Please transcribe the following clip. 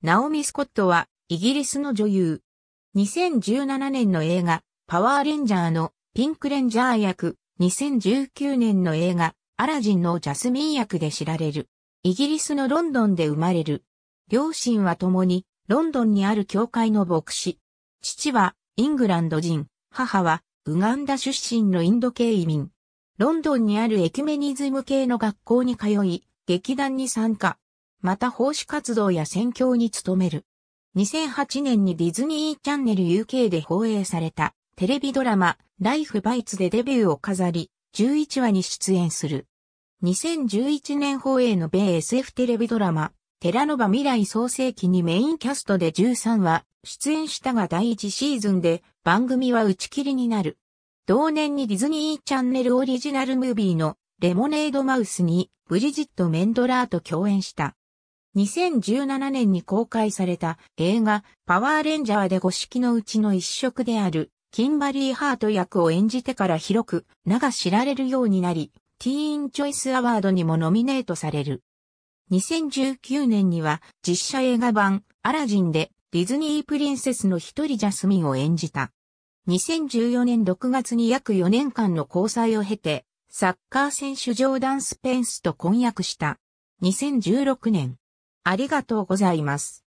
ナオミ・スコットは、イギリスの女優。2017年の映画、パワーレンジャーのピンクレンジャー役、2019年の映画、アラジンのジャスミン役で知られる。イギリスのロンドンで生まれる。両親は共に、ロンドンにある教会の牧師。父は、イングランド人、母は、ウガンダ出身のインド系移民。ロンドンにあるエキュメニズム系の学校に通い、劇団に参加。また奉仕活動や宣教に努める。2008年にディズニーチャンネル UK で放映されたテレビドラマライフバイツでデビューを飾り、11話に出演する。2011年放映の米 SF テレビドラマテラノバ未来創世記にメインキャストで13話出演したが第1シーズンで番組は打ち切りになる。同年にディズニーチャンネルオリジナルムービーのレモネードマウスにブリジット・メンドラーと共演した。2017年に公開された映画パワーレンジャーで五色のうちの一色であるキンバリー・ハート役を演じてから広く名が知られるようになり、ティーン・チョイス・アワードにもノミネートされる。2019年には実写映画版アラジンでディズニープリンセスの一人ジャスミンを演じた。2014年6月に約4年間の交際を経て、サッカー選手ジョーダン・スペンスと婚約した。2016年、ありがとうございます。